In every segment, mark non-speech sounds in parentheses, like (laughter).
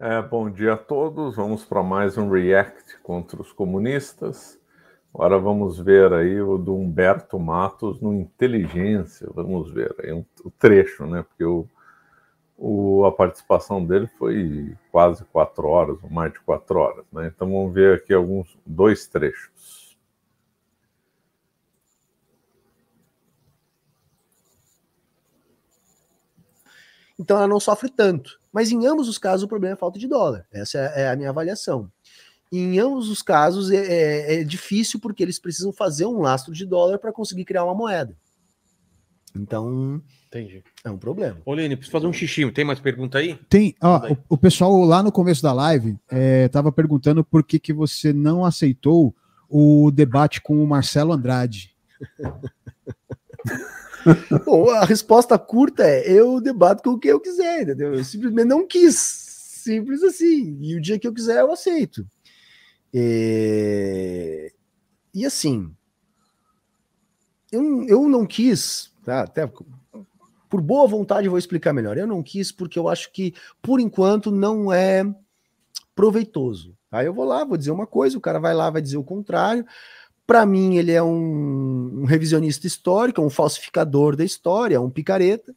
É, bom dia a todos. Vamos para mais um React contra os comunistas. Agora vamos ver aí o do Humberto Matos no Inteligência. Vamos ver aí um, o trecho, né? Porque o, o, a participação dele foi quase quatro horas, ou mais de quatro horas, né? Então vamos ver aqui alguns dois trechos. Então ela não sofre tanto. Mas em ambos os casos o problema é falta de dólar. Essa é a minha avaliação. Em ambos os casos é, é, é difícil porque eles precisam fazer um lastro de dólar para conseguir criar uma moeda. Então, Entendi. É um problema. Oline, preciso fazer um xixi. Tem mais pergunta aí? Tem. Ó, o, o, pessoal lá no começo da live estava é, perguntando por que, que você não aceitou o debate com o Marcelo Andrade. (laughs) (laughs) Bom, a resposta curta é: eu debato com o que eu quiser, entendeu? Eu simplesmente não quis. Simples assim. E o dia que eu quiser, eu aceito. É... E assim, eu, eu não quis, tá? Até por boa vontade eu vou explicar melhor. Eu não quis porque eu acho que, por enquanto, não é proveitoso. Aí tá? eu vou lá, vou dizer uma coisa, o cara vai lá, vai dizer o contrário. Para mim, ele é um, um, revisionista histórico, é um falsificador da história, é um picareta.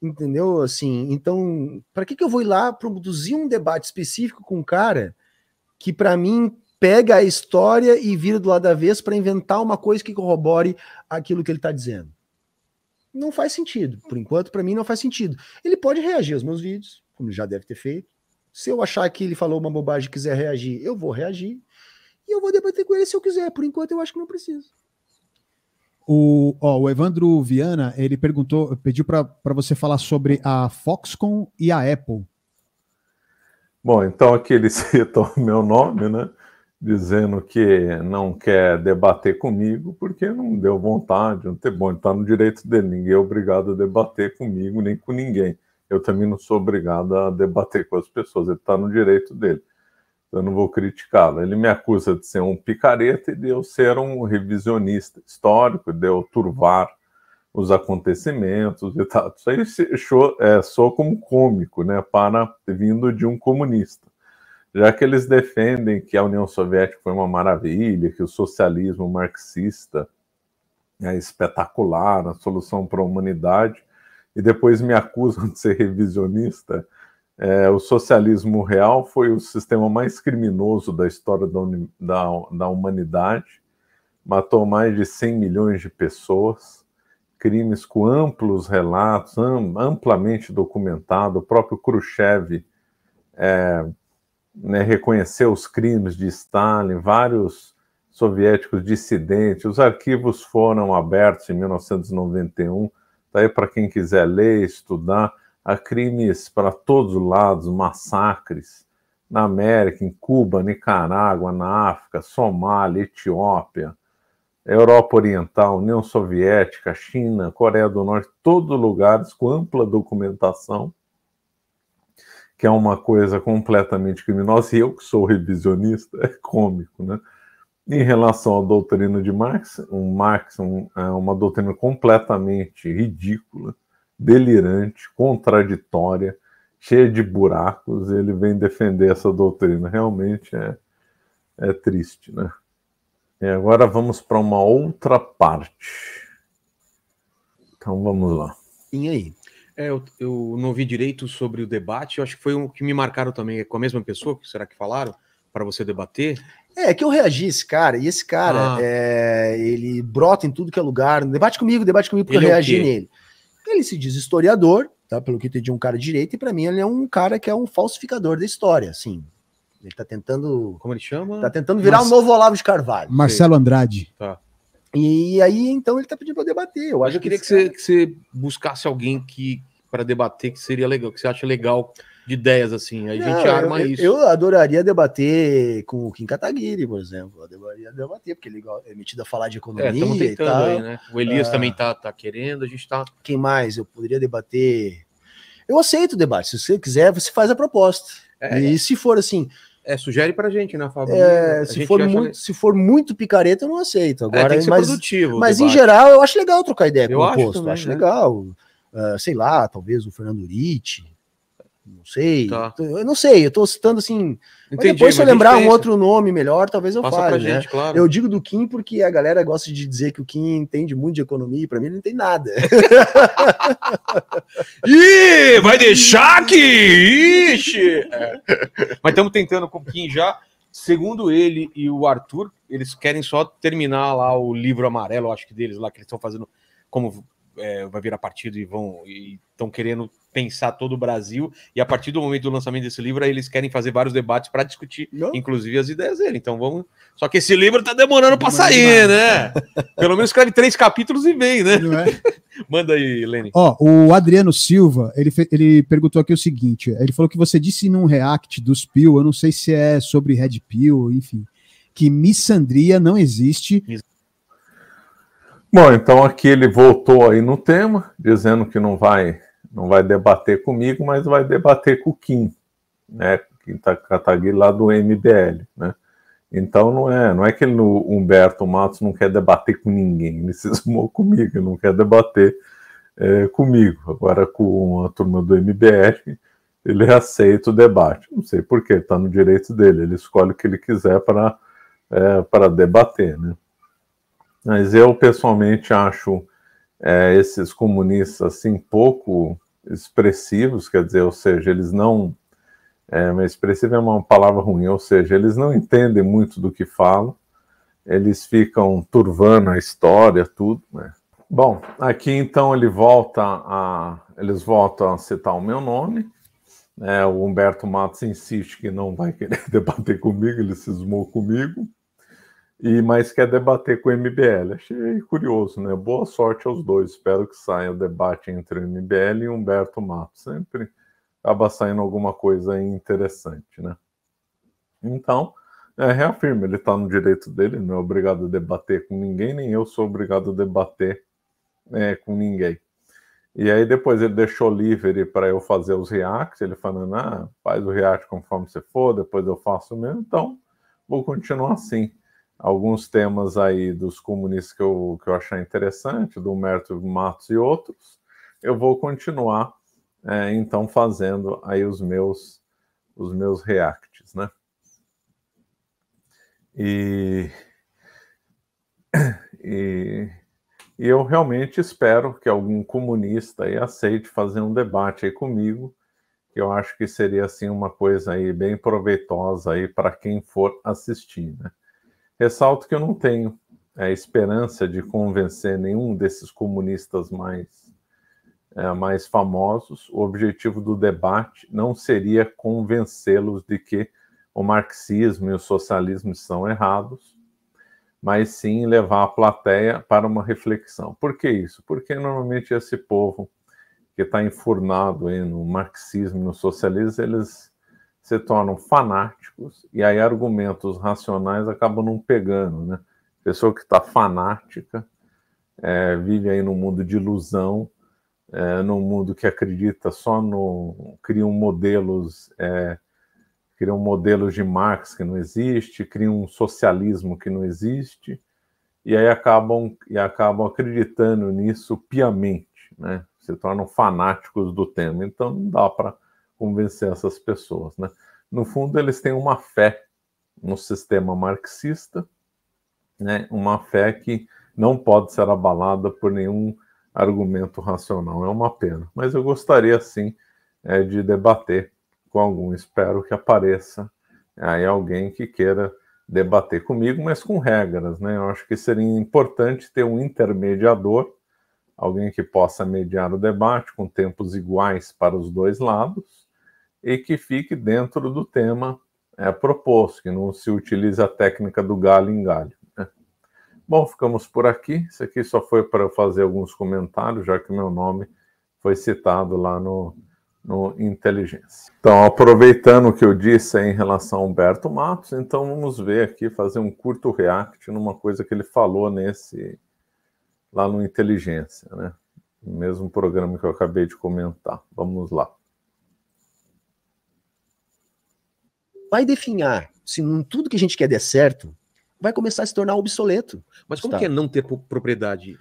Entendeu? Assim, então, para que, que eu vou ir lá produzir um debate específico com um cara que, para mim, pega a história e vira do lado da vez para inventar uma coisa que corrobore aquilo que ele está dizendo? Não faz sentido. Por enquanto, para mim, não faz sentido. Ele pode reagir aos meus vídeos, como já deve ter feito. Se eu achar que ele falou uma bobagem e quiser reagir, eu vou reagir e eu vou debater com ele se eu quiser. Por enquanto, eu acho que não preciso. O, ó, o Evandro Viana, ele perguntou, pediu para você falar sobre a Foxconn e a Apple. Bom, então aqui ele (laughs) citou o meu nome, né? Dizendo que não quer debater comigo porque não deu vontade, não tem bom, está no direito dele, ninguém é obrigado a debater comigo nem com ninguém. Eu também não sou obrigado a debater com as pessoas, ele está no direito dele eu não vou criticá-lo. Ele me acusa de ser um picareta e de eu ser um revisionista histórico, de eu turvar os acontecimentos e tal. Isso aí show, é, só como cômico, né, para vindo de um comunista. Já que eles defendem que a União Soviética foi uma maravilha, que o socialismo marxista é espetacular, a solução para a humanidade, e depois me acusam de ser revisionista, é, o socialismo real foi o sistema mais criminoso da história da, da, da humanidade, matou mais de 100 milhões de pessoas, crimes com amplos relatos, amplamente documentado. O próprio Khrushchev é, né, reconheceu os crimes de Stalin, vários soviéticos dissidentes. Os arquivos foram abertos em 1991, daí para quem quiser ler, estudar. Há crimes para todos os lados, massacres na América, em Cuba, Nicarágua, na África, Somália, Etiópia, Europa Oriental, União Soviética, China, Coreia do Norte, todos lugares com ampla documentação, que é uma coisa completamente criminosa, e eu que sou revisionista, é cômico, né? Em relação à doutrina de Marx, o Marx é uma doutrina completamente ridícula, delirante, contraditória, cheia de buracos, e ele vem defender essa doutrina. Realmente é, é triste, né? E agora vamos para uma outra parte. Então vamos lá. E aí? É, eu, eu, não vi direito sobre o debate, eu acho que foi o um que me marcaram também, é com a mesma pessoa, que será que falaram, para você debater? É, é que eu reagi esse cara, e esse cara, ah. é, ele brota em tudo que é lugar, debate comigo, debate comigo, porque ele eu é reagi é nele. Ele se diz historiador, tá? Pelo que entendi, um cara de direita, e para mim ele é um cara que é um falsificador da história, assim. Ele tá tentando. Como ele chama? Tá tentando virar Mas... um novo Olavo de Carvalho. Marcelo Andrade. Tá. E aí, então, ele tá pedindo para debater. Eu, acho eu queria que, que, você, que você buscasse alguém que para debater que seria legal, que você acha legal de ideias, assim. Aí a gente não, arma eu, isso. Eu adoraria debater com o Kim Kataguiri, por exemplo. Eu adoraria debater, porque ele é metido a falar de é, economia é, e tal. Aí, né? O Elias ah, também tá, tá querendo, a gente tá. Quem mais? Eu poderia debater. Eu aceito o debate. Se você quiser, você faz a proposta. É, e é. se for assim, é, sugere pra gente, né, Fábio? É, se for, muito, se for muito picareta, eu não aceito. É, Agora, é, mas, mas em geral, eu acho legal trocar ideia com eu o acho posto. Também, acho né? legal. Uh, sei lá, talvez o Fernando Uritti, não sei. Tá. Eu não sei, eu tô citando assim. Entendi, depois, se eu lembrar um outro nome melhor, talvez eu Passa fale. Né? Gente, claro. Eu digo do Kim porque a galera gosta de dizer que o Kim entende muito de economia, e pra mim ele não tem nada. (laughs) Ih, vai deixar que. Ixi! É. Mas estamos tentando com o Kim já. Segundo ele e o Arthur, eles querem só terminar lá o livro amarelo, acho que deles lá, que eles estão fazendo como é, vai virar partido e vão. E estão querendo pensar todo o Brasil. E a partir do momento do lançamento desse livro, eles querem fazer vários debates para discutir, Não. inclusive as ideias dele. Então vamos. Só que esse livro está demorando para sair, demais. né? Pelo menos escreve três capítulos e vem, né? É? (laughs) Manda aí, Lene. Ó, o Adriano Silva, ele, fe... ele perguntou aqui o seguinte: ele falou que você disse num react dos Pill, eu não sei se é sobre Red Pill, enfim, que missandria não existe. Bom, então aqui ele voltou aí no tema, dizendo que não vai não vai debater comigo, mas vai debater com o Kim, né? Kim Kataguiri tá, tá lá do MBL, né? Então não é, não é que ele, o Humberto Matos não quer debater com ninguém, ele (laughs) se esmou comigo, ele não quer debater é, comigo. Agora com a turma do MBL, ele aceita o debate. Não sei porquê, está no direito dele, ele escolhe o que ele quiser para é, eh, para debater, né? Mas eu pessoalmente acho é, esses comunistas assim pouco expressivos, quer dizer, ou seja, eles não. É, mas expressivo é uma palavra ruim, ou seja, eles não entendem muito do que falam, eles ficam turvando a história, tudo, né? Bom, aqui então ele volta a, eles voltam a citar o meu nome. Né? o Humberto Matos insiste que não vai querer (laughs) debater comigo, ele cismou comigo e mas quer debater com o MBL. Achei curioso, né? Boa sorte aos dois. Espero que saia o debate entre o MBL e Humberto Mato. Sempre acaba saindo alguma coisa interessante, né? Então, é, reafirma, ele está no direito dele, não é obrigado a debater com ninguém, nem eu sou obrigado a debater é, com ninguém. E aí depois ele deixou livre para eu fazer os reacts, ele falando, ah, faz o react conforme você for, depois eu faço o meu, então vou continuar assim alguns temas aí dos comunistas que eu, que eu achar interessante, do Humberto Matos e outros, eu vou continuar é, então fazendo aí os meus os meus reacts, né? E, e, e eu realmente espero que algum comunista aí aceite fazer um debate aí comigo, que eu acho que seria assim uma coisa aí bem proveitosa aí para quem for assistir, né? Ressalto que eu não tenho a esperança de convencer nenhum desses comunistas mais, é, mais famosos. O objetivo do debate não seria convencê-los de que o marxismo e o socialismo são errados, mas sim levar a plateia para uma reflexão. Por que isso? Porque normalmente esse povo que está enfurnado no marxismo e no socialismo, eles se tornam fanáticos e aí argumentos racionais acabam não pegando, né? Pessoa que está fanática é, vive aí num mundo de ilusão, é, num mundo que acredita só no criam modelos é, um modelos de Marx que não existe, criam um socialismo que não existe e aí acabam e acabam acreditando nisso piamente, né? Se tornam fanáticos do tema. Então não dá para convencer essas pessoas, né? No fundo, eles têm uma fé no sistema marxista, né? Uma fé que não pode ser abalada por nenhum argumento racional. É uma pena, mas eu gostaria sim é, de debater com algum. Espero que apareça aí alguém que queira debater comigo, mas com regras, né? Eu acho que seria importante ter um intermediador, alguém que possa mediar o debate com tempos iguais para os dois lados, e que fique dentro do tema é, proposto, que não se utilize a técnica do galho em galho. Né? Bom, ficamos por aqui. Isso aqui só foi para eu fazer alguns comentários, já que meu nome foi citado lá no, no Inteligência. Então, aproveitando o que eu disse em relação a Humberto Matos, então vamos ver aqui, fazer um curto react numa coisa que ele falou nesse lá no Inteligência, né? O mesmo programa que eu acabei de comentar. Vamos lá. vai definhar. Se tudo que a gente quer der certo, vai começar a se tornar obsoleto. Mas como tá. que é não ter propriedade?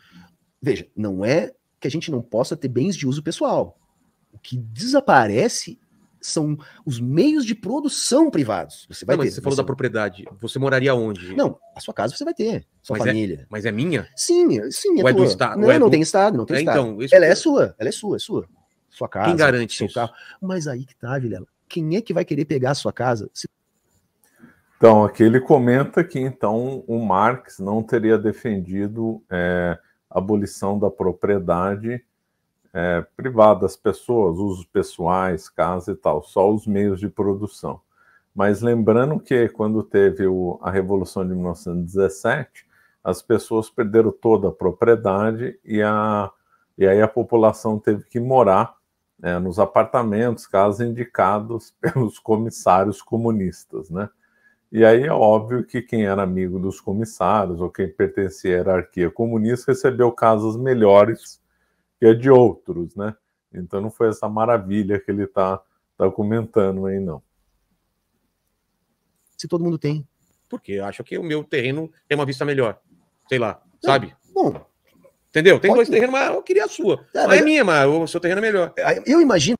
Veja, não é que a gente não possa ter bens de uso pessoal. O que desaparece são os meios de produção privados. Você vai não, ter. Você falou você... da propriedade. Você moraria onde? Não, a sua casa você vai ter. Sua mas é- família. É, mas é minha? Sim, sim. É Ou é do Estado? Não, é não do... tem Estado, não tem é, Estado. Então, ela é sua, ela é sua, é sua. Sua casa. Quem garante seu isso? carro. Mas aí que tá, Vilela quem é que vai querer pegar a sua casa? Então, aqui ele comenta que então o Marx não teria defendido é, a abolição da propriedade é, privada, as pessoas, usos pessoais, casa e tal, só os meios de produção. Mas lembrando que quando teve o, a Revolução de 1917, as pessoas perderam toda a propriedade e, a, e aí a população teve que morar né, nos apartamentos, casos indicados (laughs) pelos comissários comunistas, né? E aí é óbvio que quem era amigo dos comissários ou quem pertencia à hierarquia comunista recebeu casas melhores que a de outros, né? Então não foi essa maravilha que ele está tá comentando aí, não. Se todo mundo tem. Porque acho que o meu terreno tem uma vista melhor. Sei lá, sabe? Bom, Entendeu? Tem Pode dois ir. terrenos, mas eu queria a sua. É, mas... é minha, mas o seu terreno é melhor. É, eu imagino.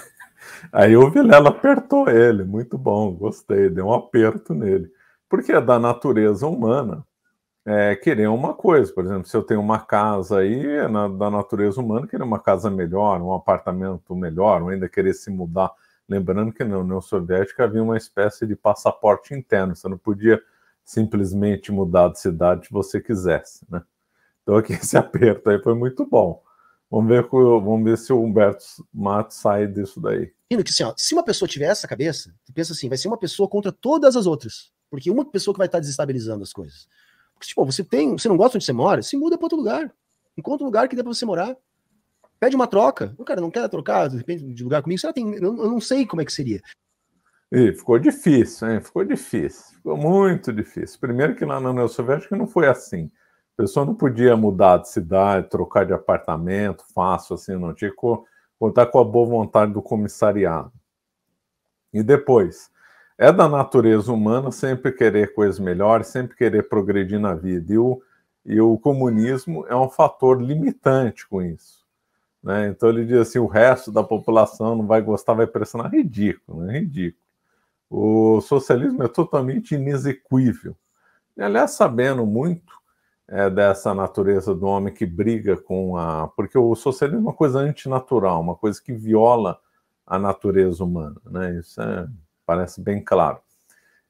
(laughs) Aí o Vilela apertou ele, muito bom, gostei, deu um aperto nele. Porque é da natureza humana é, querer uma coisa. Por exemplo, se eu tenho uma casa aí, é na, da natureza humana, querer uma casa melhor, um apartamento melhor, ou ainda querer se mudar. Lembrando que na União Soviética havia uma espécie de passaporte interno, você não podia simplesmente mudar de cidade se você quisesse, né? Então aqui (laughs) esse aperto aí foi muito bom. Vamos ver, vamos ver se o Humberto Mato sai disso daí. Que, assim, ó, se uma pessoa tiver essa cabeça, pensa assim, vai ser uma pessoa contra todas as outras. Porque uma pessoa que vai estar desestabilizando as coisas. Porque, tipo, você tem, você não gosta onde você mora, se muda para outro lugar. Encontra um lugar que dê para você morar. Pede uma troca. O cara não quer trocar, de repente, de lugar comigo. Será que tem, eu, eu não sei como é que seria. E ficou difícil, hein? Ficou difícil. Ficou muito difícil. Primeiro que lá na União Soviética não foi assim. A pessoa não podia mudar de cidade, trocar de apartamento, fácil assim, não tinha que contar com a boa vontade do comissariado. E depois, é da natureza humana sempre querer coisas melhores, sempre querer progredir na vida. E o, e o comunismo é um fator limitante com isso. Né? Então ele diz assim: o resto da população não vai gostar, vai pressionar. Ridículo, né? ridículo. O socialismo é totalmente inexequível. E, aliás, sabendo muito é, dessa natureza do homem que briga com a. Porque o socialismo é uma coisa antinatural, uma coisa que viola a natureza humana. Né? Isso é, parece bem claro.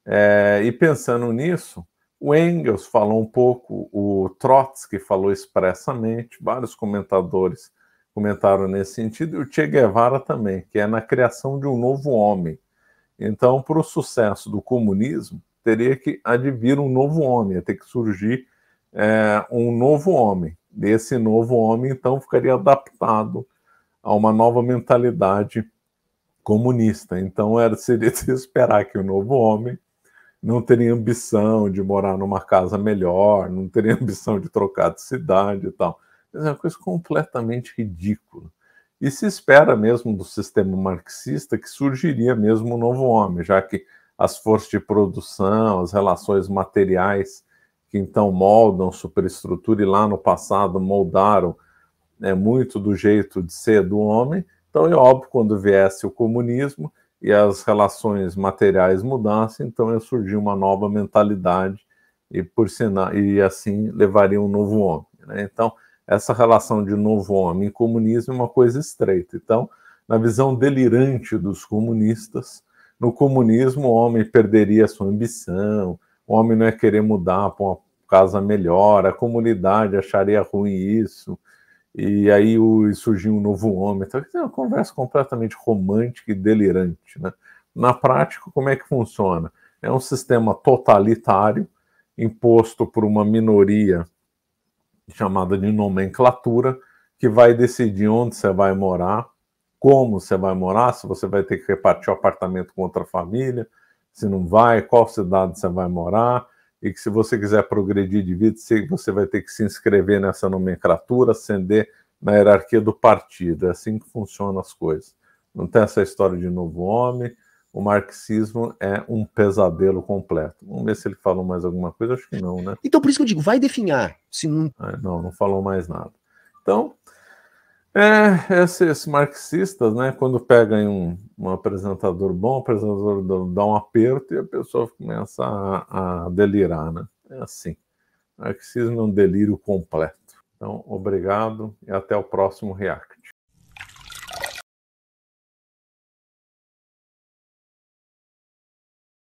É, e pensando nisso, o Engels falou um pouco, o Trotsky falou expressamente, vários comentadores comentaram nesse sentido, e o Che Guevara também, que é na criação de um novo homem. Então, para o sucesso do comunismo, teria que advir um novo homem, ia ter que surgir é, um novo homem. Esse novo homem, então, ficaria adaptado a uma nova mentalidade comunista. Então, era seria (laughs) de esperar que o novo homem não teria ambição de morar numa casa melhor, não teria ambição de trocar de cidade e tal. É uma coisa completamente ridícula. E se espera mesmo do sistema marxista que surgiria mesmo um novo homem, já que as forças de produção, as relações materiais que então moldam superestrutura e lá no passado moldaram né, muito do jeito de ser do homem. Então é óbvio quando viesse o comunismo e as relações materiais mudassem, então ia surgir uma nova mentalidade e por sinal e assim levaria um novo homem. Né? Então essa relação de novo homem e comunismo é uma coisa estreita. Então na visão delirante dos comunistas, no comunismo o homem perderia sua ambição, o homem não é querer mudar para uma casa melhor, a comunidade acharia ruim isso, e aí o, surgiu um novo homem. Então, é uma conversa completamente romântica e delirante. Né? Na prática, como é que funciona? É um sistema totalitário imposto por uma minoria chamada de nomenclatura que vai decidir onde você vai morar, como você vai morar, se você vai ter que repartir o apartamento com outra família, se não vai, qual cidade você vai morar, e que se você quiser progredir de vida, você vai ter que se inscrever nessa nomenclatura, ascender na hierarquia do partido. É assim que funcionam as coisas. Não tem essa história de novo homem. O marxismo é um pesadelo completo. Vamos ver se ele falou mais alguma coisa. Acho que não, né? Então, por isso que eu digo, vai definhar. Se não... Ah, não, não falou mais nada. Então, é, é esses marxistas, né, quando pegam um, um apresentador bom, o apresentador dá um aperto e a pessoa começa a, a delirar, né? É assim. Marxismo é um delírio completo. Então, obrigado e até o próximo React.